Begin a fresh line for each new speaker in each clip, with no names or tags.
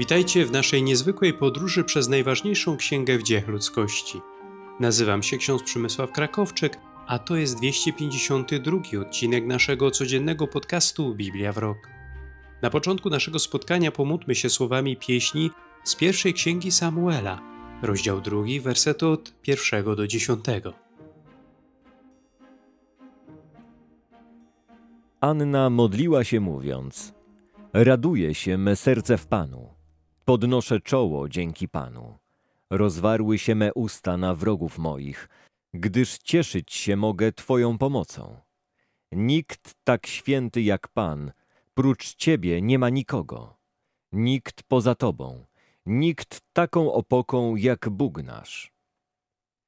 Witajcie w naszej niezwykłej podróży przez najważniejszą księgę w dziejach ludzkości. Nazywam się ksiądz Przemysław Krakowczyk, a to jest 252 odcinek naszego codziennego podcastu Biblia w rok. Na początku naszego spotkania pomódlmy się słowami pieśni z pierwszej księgi Samuela, rozdział drugi, wersety od pierwszego do dziesiątego.
Anna modliła się mówiąc: Raduje się me serce w Panu Podnoszę czoło dzięki Panu. Rozwarły się me usta na wrogów moich, gdyż cieszyć się mogę Twoją pomocą. Nikt tak święty jak Pan, prócz Ciebie nie ma nikogo. Nikt poza Tobą, nikt taką opoką jak Bóg nasz.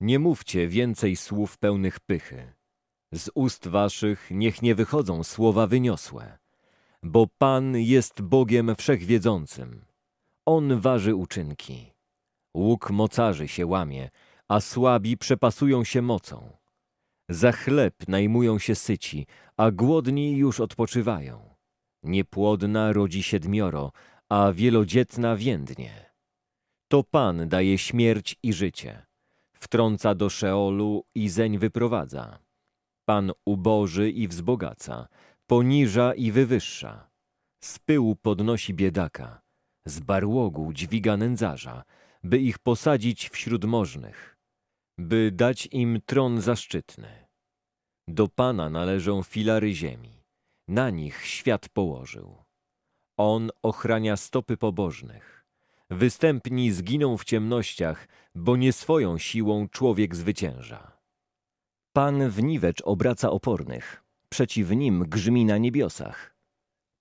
Nie mówcie więcej słów pełnych pychy. Z ust waszych niech nie wychodzą słowa wyniosłe, bo Pan jest Bogiem Wszechwiedzącym on waży uczynki. Łuk mocarzy się łamie, a słabi przepasują się mocą. Za chleb najmują się syci, a głodni już odpoczywają. Niepłodna rodzi siedmioro, a wielodzietna więdnie. To Pan daje śmierć i życie. Wtrąca do Szeolu i zeń wyprowadza. Pan uboży i wzbogaca, poniża i wywyższa. Z pyłu podnosi biedaka z barłogu dźwiga nędzarza, by ich posadzić wśród możnych, by dać im tron zaszczytny. Do Pana należą filary ziemi, na nich świat położył. On ochrania stopy pobożnych. Występni zginą w ciemnościach, bo nie swoją siłą człowiek zwycięża. Pan w niwecz obraca opornych, przeciw nim grzmi na niebiosach.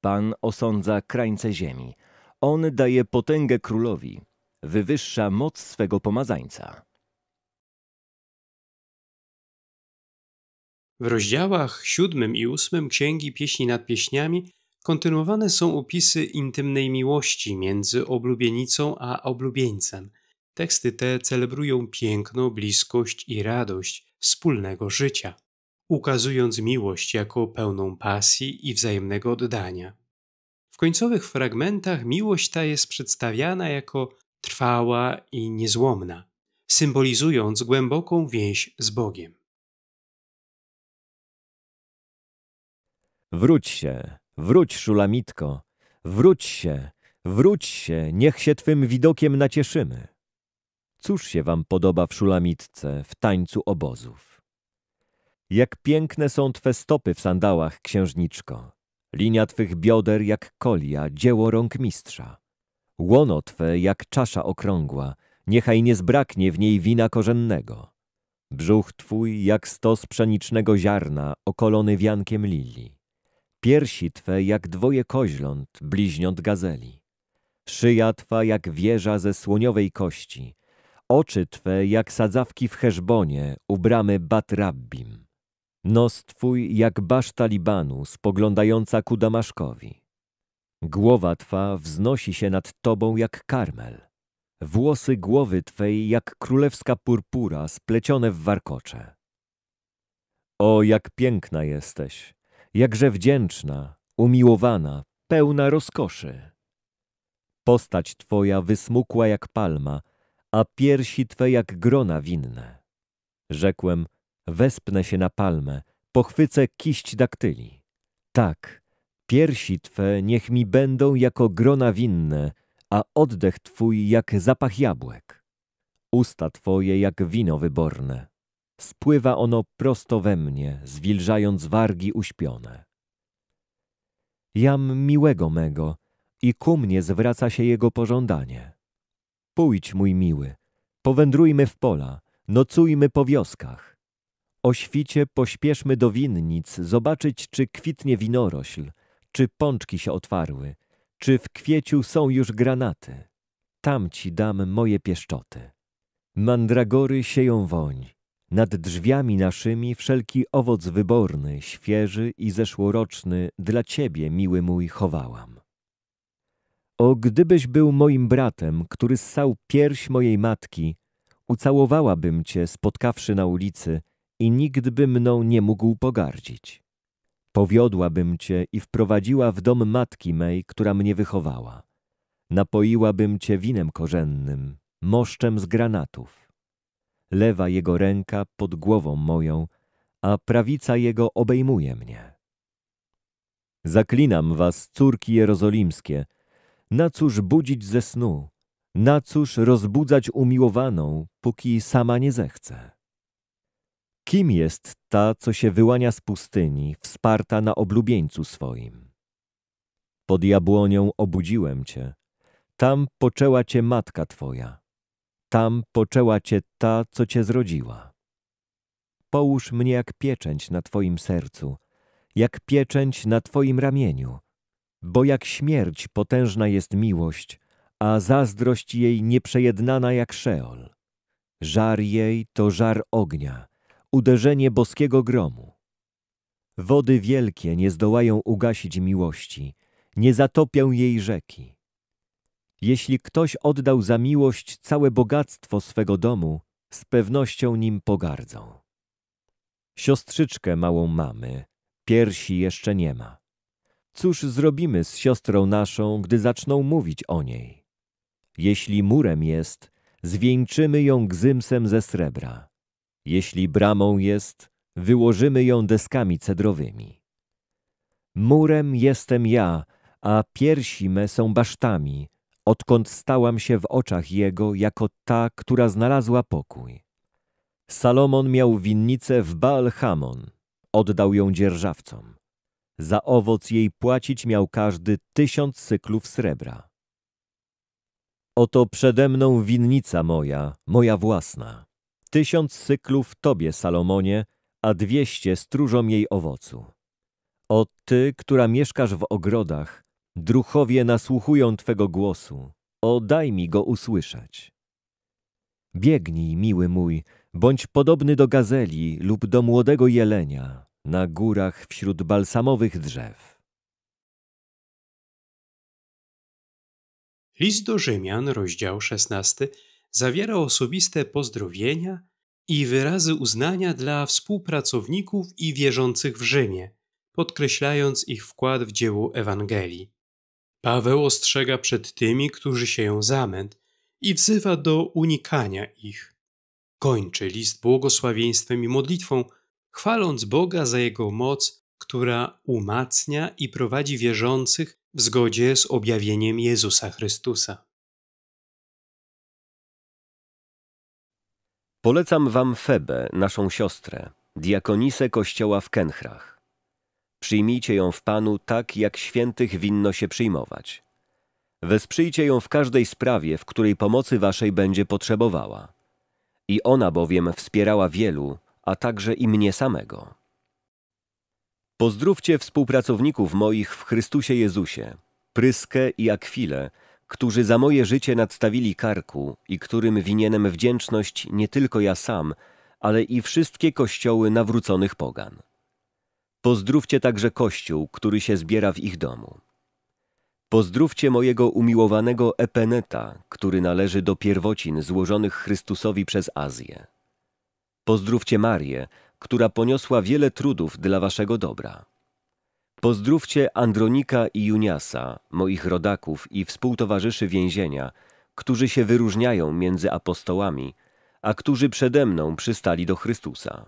Pan osądza krańce ziemi, on daje potęgę królowi, wywyższa moc swego pomazańca.
W rozdziałach siódmym i ósmym Księgi Pieśni nad Pieśniami kontynuowane są opisy intymnej miłości między oblubienicą a oblubieńcem. Teksty te celebrują piękno, bliskość i radość wspólnego życia, ukazując miłość jako pełną pasji i wzajemnego oddania. W końcowych fragmentach miłość ta jest przedstawiana jako trwała i niezłomna, symbolizując głęboką więź z Bogiem.
Wróć się, wróć, szulamitko, wróć się, wróć się, niech się twym widokiem nacieszymy. Cóż się wam podoba w szulamitce, w tańcu obozów? Jak piękne są twe stopy w sandałach, księżniczko! Linia twych bioder jak kolia, dzieło rąk mistrza. Łono twe jak czasza okrągła, niechaj nie zbraknie w niej wina korzennego. Brzuch twój jak stos pszenicznego ziarna, okolony wiankiem lili. Piersi twe jak dwoje koźląt, bliźniąt gazeli. Szyja twa jak wieża ze słoniowej kości. Oczy twe jak sadzawki w Heszbonie, u bramy Bat Rabbim. Nos twój jak baszta Libanu, spoglądająca ku Damaszkowi. Głowa twa wznosi się nad tobą jak karmel. Włosy głowy twej jak królewska purpura splecione w warkocze. O, jak piękna jesteś, jakże wdzięczna, umiłowana, pełna rozkoszy. Postać twoja wysmukła jak palma, a piersi twe jak grona winne. Rzekłem, wespnę się na palmę, pochwycę kiść daktyli. Tak, piersi Twe niech mi będą jako grona winne, a oddech Twój jak zapach jabłek. Usta Twoje jak wino wyborne. Spływa ono prosto we mnie, zwilżając wargi uśpione. Jam miłego mego i ku mnie zwraca się jego pożądanie. Pójdź, mój miły, powędrujmy w pola, nocujmy po wioskach. O świcie pośpieszmy do winnic zobaczyć, czy kwitnie winorośl, czy pączki się otwarły, czy w kwieciu są już granaty. Tam ci dam moje pieszczoty. Mandragory sieją woń. Nad drzwiami naszymi wszelki owoc wyborny, świeży i zeszłoroczny dla ciebie, miły mój, chowałam. O, gdybyś był moim bratem, który ssał pierś mojej matki, ucałowałabym cię, spotkawszy na ulicy, i nikt by mną nie mógł pogardzić. Powiodłabym Cię i wprowadziła w dom matki mej, która mnie wychowała. Napoiłabym Cię winem korzennym, moszczem z granatów. Lewa Jego ręka pod głową moją, a prawica Jego obejmuje mnie. Zaklinam was, córki jerozolimskie, na cóż budzić ze snu, na cóż rozbudzać umiłowaną, póki sama nie zechce. Kim jest ta, co się wyłania z pustyni, wsparta na oblubieńcu swoim? Pod jabłonią obudziłem cię. Tam poczęła cię matka twoja. Tam poczęła cię ta, co cię zrodziła. Połóż mnie jak pieczęć na twoim sercu, jak pieczęć na twoim ramieniu, bo jak śmierć potężna jest miłość, a zazdrość jej nieprzejednana jak szeol. Żar jej to żar ognia, uderzenie boskiego gromu. Wody wielkie nie zdołają ugasić miłości, nie zatopią jej rzeki. Jeśli ktoś oddał za miłość całe bogactwo swego domu, z pewnością nim pogardzą. Siostrzyczkę małą mamy, piersi jeszcze nie ma. Cóż zrobimy z siostrą naszą, gdy zaczną mówić o niej? Jeśli murem jest, zwieńczymy ją gzymsem ze srebra. Jeśli bramą jest, wyłożymy ją deskami cedrowymi. Murem jestem ja, a piersi me są basztami, odkąd stałam się w oczach Jego jako ta, która znalazła pokój. Salomon miał winnicę w Baal Hamon, oddał ją dzierżawcom. Za owoc jej płacić miał każdy tysiąc cyklów srebra. Oto przede mną winnica moja, moja własna. Tysiąc cyklów Tobie, Salomonie, a dwieście stróżom jej owocu. O Ty, która mieszkasz w ogrodach, druchowie nasłuchują Twego głosu. O, daj mi go usłyszeć. Biegnij, miły mój, bądź podobny do gazeli lub do młodego jelenia na górach wśród balsamowych drzew.
List do Rzymian, rozdział 16, zawiera osobiste pozdrowienia i wyrazy uznania dla współpracowników i wierzących w Rzymie, podkreślając ich wkład w dzieło Ewangelii. Paweł ostrzega przed tymi, którzy sieją zamęt i wzywa do unikania ich. Kończy list błogosławieństwem i modlitwą, chwaląc Boga za jego moc, która umacnia i prowadzi wierzących w zgodzie z objawieniem Jezusa Chrystusa.
Polecam wam Febę, naszą siostrę, diakonisę kościoła w Kenchrach. Przyjmijcie ją w Panu tak, jak świętych winno się przyjmować. Wesprzyjcie ją w każdej sprawie, w której pomocy waszej będzie potrzebowała. I ona bowiem wspierała wielu, a także i mnie samego. Pozdrówcie współpracowników moich w Chrystusie Jezusie, Pryskę i Akwilę, którzy za moje życie nadstawili karku i którym winienem wdzięczność nie tylko ja sam, ale i wszystkie kościoły nawróconych pogan. Pozdrówcie także Kościół, który się zbiera w ich domu. Pozdrówcie mojego umiłowanego Epeneta, który należy do pierwocin złożonych Chrystusowi przez Azję. Pozdrówcie Marię, która poniosła wiele trudów dla waszego dobra. Pozdrówcie Andronika i Juniasa, moich rodaków i współtowarzyszy więzienia, którzy się wyróżniają między apostołami, a którzy przede mną przystali do Chrystusa.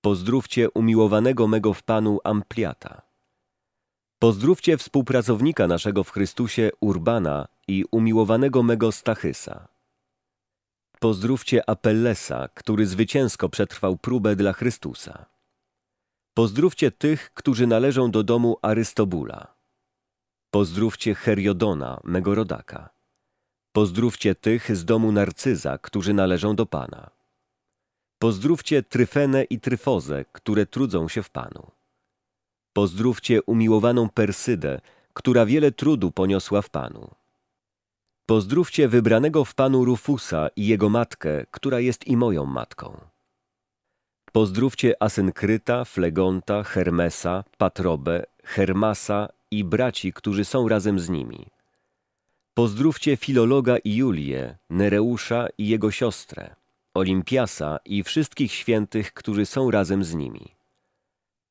Pozdrówcie umiłowanego mego w Panu Ampliata. Pozdrówcie współpracownika naszego w Chrystusie Urbana i umiłowanego mego Stachysa. Pozdrówcie Apellesa, który zwycięsko przetrwał próbę dla Chrystusa. Pozdrówcie tych, którzy należą do domu Arystobula. Pozdrówcie Heriodona, mego rodaka. Pozdrówcie tych z domu Narcyza, którzy należą do Pana. Pozdrówcie Tryfenę i Tryfozę, które trudzą się w Panu. Pozdrówcie umiłowaną Persydę, która wiele trudu poniosła w Panu. Pozdrówcie wybranego w Panu Rufusa i jego matkę, która jest i moją matką. Pozdrówcie Asynkryta, Flegonta, Hermesa, Patrobę, Hermasa i braci, którzy są razem z nimi. Pozdrówcie Filologa i Julię, Nereusza i jego siostrę, Olimpiasa i wszystkich świętych, którzy są razem z nimi.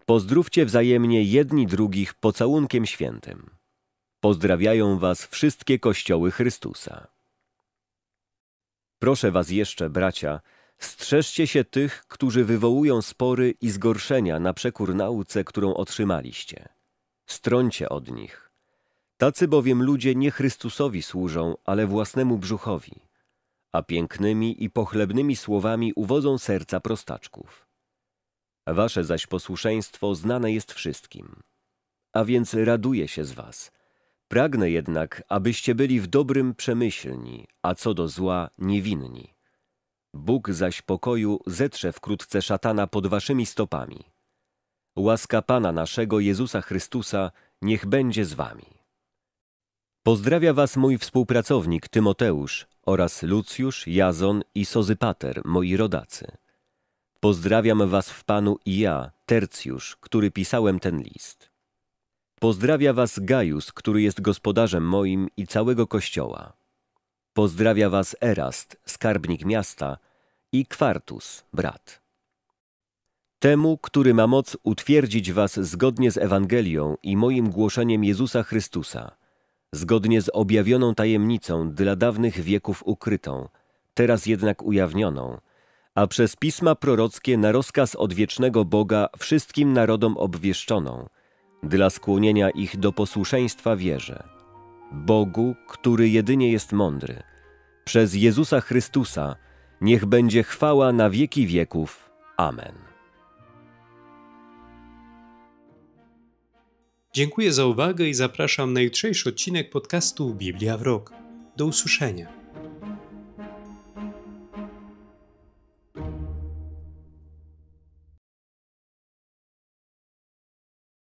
Pozdrówcie wzajemnie jedni drugich pocałunkiem świętym. Pozdrawiają Was wszystkie kościoły Chrystusa. Proszę Was jeszcze, bracia, Strzeżcie się tych, którzy wywołują spory i zgorszenia na przekór nauce, którą otrzymaliście. Strońcie od nich. Tacy bowiem ludzie nie Chrystusowi służą, ale własnemu brzuchowi, a pięknymi i pochlebnymi słowami uwodzą serca prostaczków. Wasze zaś posłuszeństwo znane jest wszystkim. A więc raduję się z was. Pragnę jednak, abyście byli w dobrym przemyślni, a co do zła niewinni. Bóg zaś pokoju zetrze wkrótce szatana pod waszymi stopami. Łaska Pana naszego Jezusa Chrystusa niech będzie z wami. Pozdrawia was mój współpracownik Tymoteusz oraz Lucjusz, Jazon i Sozypater, moi rodacy. Pozdrawiam was w Panu i ja, Tercjusz, który pisałem ten list. Pozdrawia was Gajus, który jest gospodarzem moim i całego kościoła. Pozdrawia was Erast, skarbnik miasta, i Kwartus, brat. Temu, który ma moc utwierdzić was zgodnie z Ewangelią i moim głoszeniem Jezusa Chrystusa, zgodnie z objawioną tajemnicą dla dawnych wieków ukrytą, teraz jednak ujawnioną, a przez pisma prorockie na rozkaz odwiecznego Boga wszystkim narodom obwieszczoną, dla skłonienia ich do posłuszeństwa wierze. Bogu, który jedynie jest mądry, przez Jezusa Chrystusa, Niech będzie chwała na wieki wieków.
Amen. Dziękuję za uwagę i zapraszam na jutrzejszy odcinek podcastu Biblia w Rok. Do usłyszenia.